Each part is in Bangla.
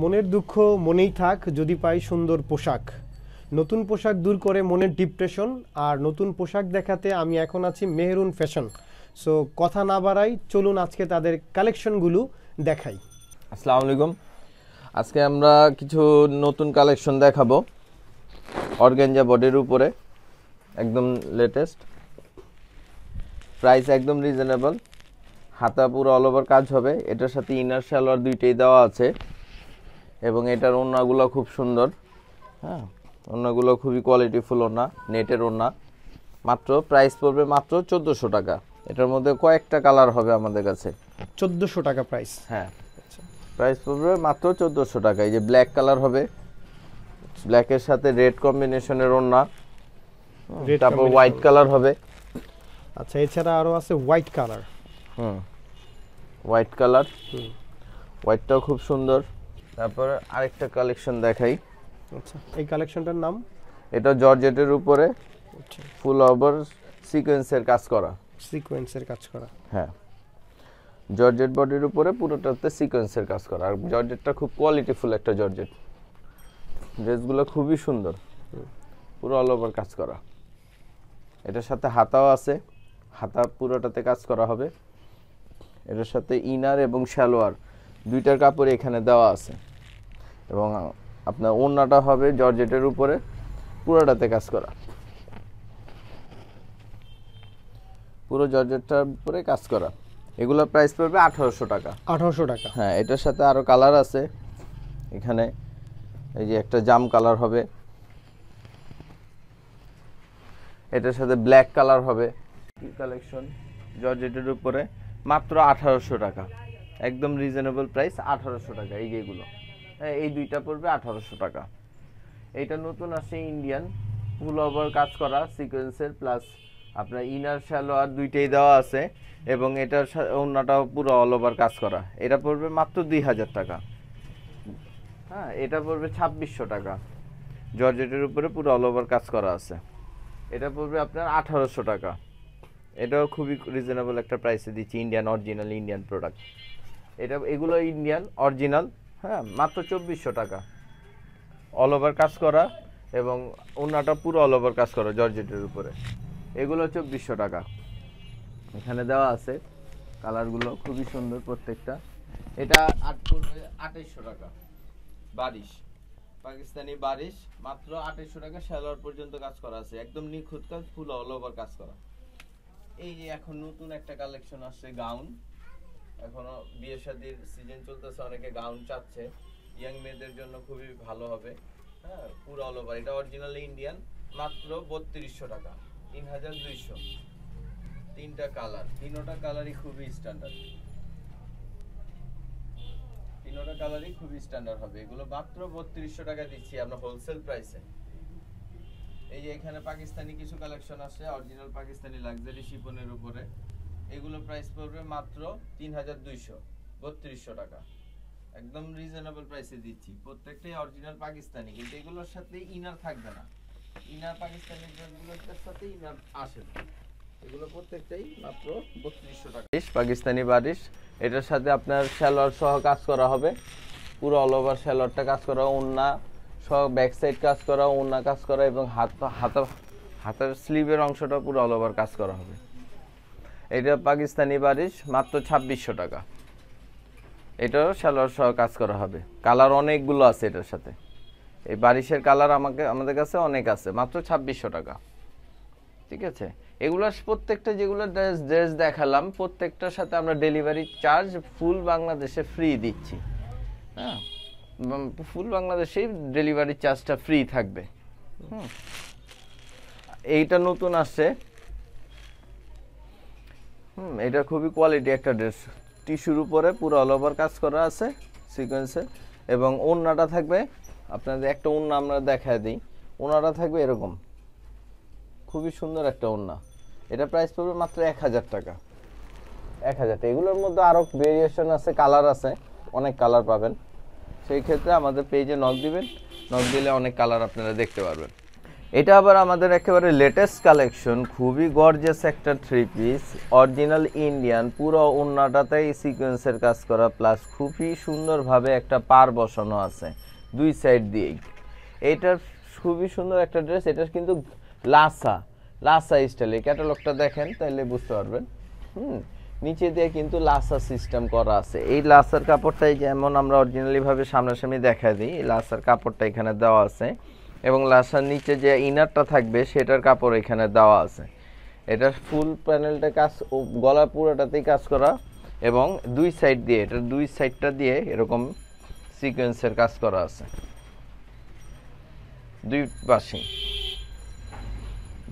মনের দুঃখ মনেই থাক যদি পাই সুন্দর পোশাক নতুন পোশাক দূর করে মনের ডিপ্রেশন আর নতুন পোশাক দেখাতে আমি এখন আছি মেহরুন ফ্যাশন সো কথা না বাড়াই চলুন আজকে তাদের কালেকশনগুলো দেখাই আসসালামু আলাইকুম আজকে আমরা কিছু নতুন কালেকশন দেখাবো অর্গেঞ্জা বডির উপরে একদম লেটেস্ট প্রাইস একদম রিজনেবল হাতা পুরো অল ওভার কাজ হবে এটার সাথে ইনার সালোয়ার দুইটাই দেওয়া আছে এবং এটার ওনাগুলো খুব সুন্দর হ্যাঁ ওনাগুলো খুবই কোয়ালিটিফুল ওনা নেটের ওনা মাত্র প্রাইস পড়বে মাত্র চোদ্দোশো টাকা এটার মধ্যে কয়েকটা কালার হবে আমাদের কাছে চোদ্দোশো টাকা প্রাইস হ্যাঁ প্রাইস আচ্ছা। পড়বে মাত্র চোদ্দোশো টাকা এই যে ব্ল্যাক কালার হবে ব্ল্যাকের সাথে রেড কম্বিনেশনের ওনা তারপর হোয়াইট কালার হবে আচ্ছা এছাড়া আরও আছে হোয়াইট কালার হুম হোয়াইট কালার হোয়াইটটাও খুব সুন্দর তারপর আরেকটা কালেকশন দেখাই আচ্ছা এই কালেকশনটার নাম এটা জর্জেটের উপরে আচ্ছা। ফুল ওভার সিকোয়েন্সের কাজ করা সিকোয়েন্সের কাজ করা হ্যাঁ জর্জেট বডির উপরে পুরোটাতে সিকোয়েন্সের কাজ করা আর জর্জেটটা খুব কোয়ালিটিফুল একটা জর্জেট ড্রেসগুলো খুবই সুন্দর পুরো অল ওভার কাজ করা এটার সাথে হাতাও আছে হাতা পুরোটাতে কাজ করা হবে এটার সাথে ইনার এবং শ্যালোয়ার দুইটার কাপড় এখানে দেওয়া আছে এবং আপনার ওড়নাটা হবে জর্জেটের উপরে পুরোটাতে কাজ করা পুরো জর্জেটটার উপরে কাজ করা এগুলোর প্রাইস পড়বে আঠারোশো টাকা আঠারোশো টাকা হ্যাঁ এটার সাথে আরও কালার আছে এখানে এই যে একটা জাম কালার হবে এটার সাথে ব্ল্যাক কালার হবে কালেকশন জর্জেটের উপরে মাত্র আঠারোশো টাকা একদম রিজনেবল প্রাইস আঠারোশো টাকা এই যেগুলো হ্যাঁ এই দুইটা পড়বে আঠারোশো টাকা এইটা নতুন আসে ইন্ডিয়ান ফুল ওভার কাজ করা সিকোয়েন্সের প্লাস আপনার ইনার আর দুইটাই দেওয়া আছে এবং এটার অন্যটাও পুরো অল ওভার কাজ করা এটা পড়বে মাত্র দুই হাজার টাকা হ্যাঁ এটা পড়বে ছাব্বিশশো টাকা জর্জেটের উপরে পুরো অল ওভার কাজ করা আছে এটা পড়বে আপনার আঠারোশো টাকা এটাও খুবই রিজনেবল একটা প্রাইসে দিচ্ছি ইন্ডিয়ান অরিজিনাল ইন্ডিয়ান প্রোডাক্ট এটা এগুলো ইন্ডিয়ান অরিজিনাল হ্যাঁ মাত্র চব্বিশশো টাকা অল ওভার কাজ করা এবং ওনাটা পুরো অল ওভার কাজ করা জর্জেটের উপরে এগুলো চব্বিশশো টাকা এখানে দেওয়া আছে কালারগুলো খুবই সুন্দর প্রত্যেকটা এটা আট আঠাইশশো টাকা বারিশ পাকিস্তানি বারিশ মাত্র আঠাইশশো টাকা শ্যালোয়ার পর্যন্ত কাজ করা আছে একদম নিখুঁত কাজ ফুল অল ওভার কাজ করা এই যে এখন নতুন একটা কালেকশন আসছে গাউন এখনো বিয়ে শাদির সিজন চলতেছে অনেকে গাউন চাচ্ছে ইয়াং মেয়েদের জন্য খুবই ভালো হবে হ্যাঁ পুরো অল ওভার এটা অরিজিনালি ইন্ডিয়ান মাত্র বত্রিশশো টাকা তিন হাজার দুইশো তিনটা কালার তিনোটা কালারই খুবই স্ট্যান্ডার্ড তিনোটা কালারই খুবই স্ট্যান্ডার্ড হবে এগুলো মাত্র বত্রিশশো টাকা দিচ্ছি আমরা হোলসেল প্রাইসে এই যে এখানে পাকিস্তানি কিছু কালেকশন আসে অরিজিনাল পাকিস্তানি লাক্সারি শিপনের উপরে এগুলো প্রাইস পড়বে মাত্র তিন হাজার দুইশো বত্রিশশো টাকা একদম রিজনেবল প্রাইসে দিচ্ছি প্রত্যেকটাই অরিজিনাল পাকিস্তানি কিন্তু এগুলোর সাথে ইনার থাকবে না ইনার পাকিস্তানি ড্রেসগুলোর সাথে ইনার আসে না এগুলো প্রত্যেকটাই মাত্র বত্রিশশো টাকা পাকিস্তানি বারিশ এটার সাথে আপনার স্যালোয়ার সহ কাজ করা হবে পুরো অল ওভার স্যালোয়ারটা কাজ করা ওন্না সহ ব্যাক সাইড কাজ করা ওন্না কাজ করা এবং হাত হাতা হাতের স্লিভের অংশটা পুরো অল ওভার কাজ করা হবে এটা পাকিস্তানি বারিশ মাত্র ছাব্বিশশো টাকা এটাও সালোয়ার সহ কাজ করা হবে কালার অনেকগুলো আছে এটার সাথে এই বারিশের কালার আমাকে আমাদের কাছে অনেক আছে মাত্র ছাব্বিশশো টাকা ঠিক আছে এগুলো প্রত্যেকটা যেগুলো ড্রেস ড্রেস দেখালাম প্রত্যেকটার সাথে আমরা ডেলিভারি চার্জ ফুল বাংলাদেশে ফ্রি দিচ্ছি হ্যাঁ ফুল বাংলাদেশেই ডেলিভারি চার্জটা ফ্রি থাকবে হুম এইটা নতুন আসছে হুম এটা খুবই কোয়ালিটি একটা ড্রেস টিস্যুর উপরে পুরো অল ওভার কাজ করা আছে সিকোয়েন্সে এবং ওড়নাটা থাকবে আপনাদের একটা ওড়না আমরা দেখা দিই ওনাটা থাকবে এরকম খুবই সুন্দর একটা ওড়না এটা প্রাইস পড়বে মাত্র এক হাজার টাকা এক হাজার টাকা এগুলোর মধ্যে আরও ভেরিয়েশন আছে কালার আছে অনেক কালার পাবেন সেই ক্ষেত্রে আমাদের পেজে নখ দিবেন নখ দিলে অনেক কালার আপনারা দেখতে পারবেন এটা আবার আমাদের একেবারে লেটেস্ট কালেকশন খুবই গর্জেস একটা থ্রি পিস অরিজিনাল ইন্ডিয়ান পুরো ওন্নাটাতে সিকোয়েন্সের কাজ করা প্লাস খুবই সুন্দরভাবে একটা পার বসানো আছে দুই সাইড দিয়ে এটার খুবই সুন্দর একটা ড্রেস এটার কিন্তু লাসা লাসা স্টাইল এই ক্যাটালগটা দেখেন তাহলে বুঝতে পারবেন হুম নিচে দিয়ে কিন্তু লাসা সিস্টেম করা আছে এই লাসার কাপড়টাই যেমন আমরা অরিজিনালিভাবে সামনাসামনি দেখা দিই লাসার কাপড়টা এখানে দেওয়া আছে এবং লাসার নিচে যে ইনারটা থাকবে সেটার কাপড় এখানে দেওয়া আছে এটা ফুল প্যানেলটা কাজ গলা পুরোটাতেই কাজ করা এবং দুই সাইড দিয়ে এটা দুই সাইডটা দিয়ে এরকম সিকোয়েন্সের কাজ করা আছে দুই পাশে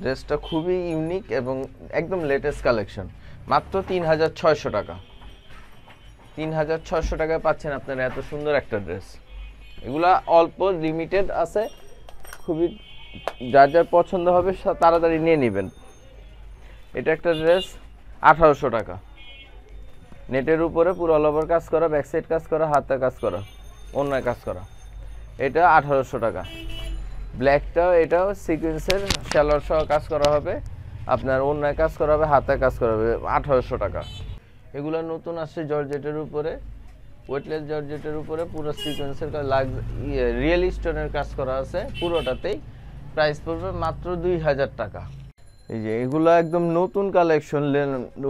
ড্রেসটা খুবই ইউনিক এবং একদম লেটেস্ট কালেকশন মাত্র তিন হাজার ছয়শো টাকা তিন হাজার ছয়শো টাকায় পাচ্ছেন আপনারা এত সুন্দর একটা ড্রেস এগুলা অল্প লিমিটেড আছে খুবই যার যার পছন্দ হবে তাড়াতাড়ি নিয়ে নেবেন এটা একটা ড্রেস আঠারোশো টাকা নেটের উপরে পুরো অল ওভার কাজ করা ব্যাক সাইড কাজ করা হাতের কাজ করা অন্যায় কাজ করা এটা আঠারোশো টাকা ব্ল্যাকটাও এটাও সিকুয়েন্সের শ্যালোর সহ কাজ করা হবে আপনার অন্যায় কাজ করা হবে হাতে কাজ করা হবে আঠারোশো টাকা এগুলো নতুন আসছে জর্জেটের উপরে ওয়েটলেস জর্জেটের উপরে পুরো সিকোয়েন্সের রিয়েল স্টোনের কাজ করা আছে পুরোটাতেই প্রাইস পড়বে মাত্র দুই হাজার টাকা এই যে এগুলো একদম নতুন কালেকশন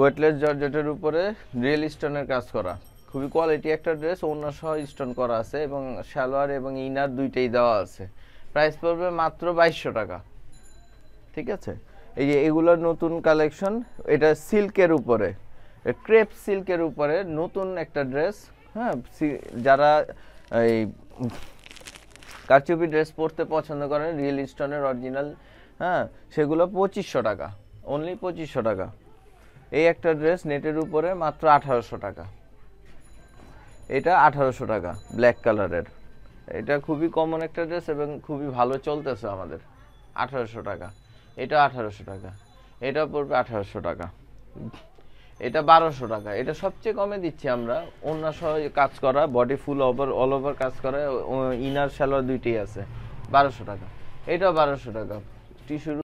ওয়েটলেস জর্জেটের উপরে রিয়েল স্টোনের কাজ করা খুবই কোয়ালিটি একটা ড্রেস অন্য সহ স্টোন করা আছে এবং সালোয়ার এবং ইনার দুইটাই দেওয়া আছে প্রাইস পড়বে মাত্র বাইশশো টাকা ঠিক আছে এই যে এগুলোর নতুন কালেকশন এটা সিল্কের উপরে ক্রেপ সিল্কের উপরে নতুন একটা ড্রেস হ্যাঁ যারা এই কারচুপি ড্রেস পরতে পছন্দ করেন রিয়েল স্টোনের অরিজিনাল হ্যাঁ সেগুলো পঁচিশশো টাকা অনলি পঁচিশশো টাকা এই একটা ড্রেস নেটের উপরে মাত্র আঠারোশো টাকা এটা আঠারোশো টাকা ব্ল্যাক কালারের এটা খুবই কমন একটা ড্রেস এবং খুবই ভালো চলতেছে আমাদের আঠারোশো টাকা এটা আঠারোশো টাকা এটা পড়বে আঠারোশো টাকা এটা বারোশো টাকা এটা সবচেয়ে কমে দিচ্ছি আমরা অন্য সহ কাজ করা body full over all over কাজ করা ইনার শ্যালোয়ার দুইটি আছে বারোশো টাকা এটাও বারোশো টাকা টিস্যুর